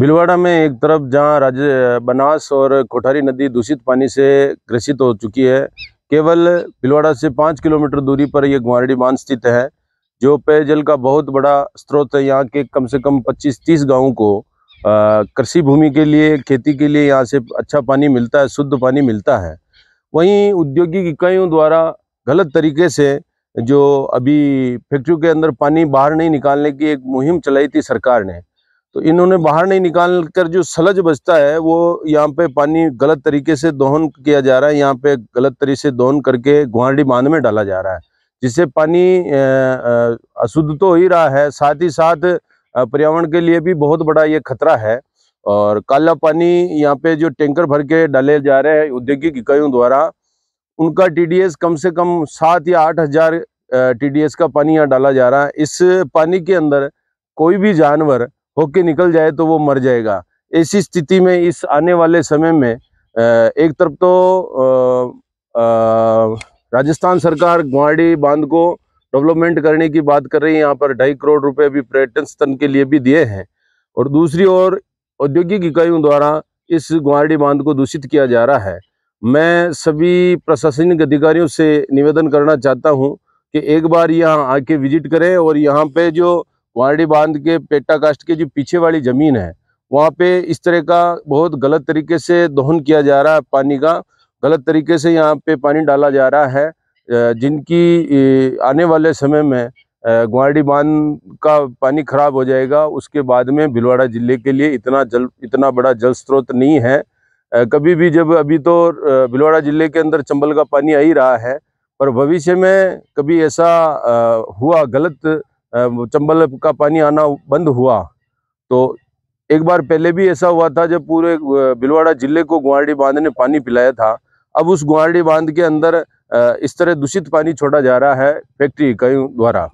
भिलवाड़ा में एक तरफ जहां राज बनास और कोठारी नदी दूषित पानी से ग्रसित हो चुकी है केवल भिलवाड़ा से पाँच किलोमीटर दूरी पर यह ग्वारी बांध स्थित है जो पेयजल का बहुत बड़ा स्रोत है यहाँ के कम से कम 25-30 गांवों को कृषि भूमि के लिए खेती के लिए यहाँ से अच्छा पानी मिलता है शुद्ध पानी मिलता है वहीं औद्योगिक इकाइयों द्वारा गलत तरीके से जो अभी फैक्ट्रियों के अंदर पानी बाहर नहीं निकालने की एक मुहिम चलाई थी सरकार ने तो इन्होंने बाहर नहीं निकाल कर जो सलज बचता है वो यहाँ पे पानी गलत तरीके से दोहन किया जा रहा है यहाँ पे गलत तरीके से दोहन करके गुहाड़ी बांध में डाला जा रहा है जिससे पानी अशुद्ध तो हो ही रहा है साथ ही साथ पर्यावरण के लिए भी बहुत बड़ा ये खतरा है और काला पानी यहाँ पे जो टैंकर भर के डाले जा रहे हैं औद्योगिक इकाइयों द्वारा उनका टी कम से कम सात या आठ हजार टीडीएस का पानी यहाँ डाला जा रहा है इस पानी के अंदर कोई भी जानवर होके निकल जाए तो वो मर जाएगा ऐसी स्थिति में इस आने वाले समय में एक तरफ तो राजस्थान सरकार ग्वाड़ी बांध को डेवलपमेंट करने की बात कर रही है यहाँ पर ढाई करोड़ रुपए भी पर्यटन स्थल के लिए भी दिए हैं और दूसरी ओर औद्योगिक इकाइयों द्वारा इस ग्वाड़ी बांध को दूषित किया जा रहा है मैं सभी प्रशासनिक अधिकारियों से निवेदन करना चाहता हूँ कि एक बार यहाँ आके विजिट करें और यहाँ पे जो वाड़ी बांध के पेटा कास्ट के जो पीछे वाली ज़मीन है वहाँ पे इस तरह का बहुत गलत तरीके से दोहन किया जा रहा है पानी का गलत तरीके से यहाँ पे पानी डाला जा रहा है जिनकी आने वाले समय में ग्वाड़ी बांध का पानी खराब हो जाएगा उसके बाद में भिलवाड़ा जिले के लिए इतना जल इतना बड़ा जल स्रोत नहीं है कभी भी जब अभी तो भिलवाड़ा जिले के अंदर चंबल का पानी आ ही रहा है पर भविष्य में कभी ऐसा हुआ गलत चंबल का पानी आना बंद हुआ तो एक बार पहले भी ऐसा हुआ था जब पूरे भिलवाड़ा जिले को गुआड़ी बांध ने पानी पिलाया था अब उस गुआड़ी बांध के अंदर इस तरह दूषित पानी छोड़ा जा रहा है फैक्ट्री इकाइयों द्वारा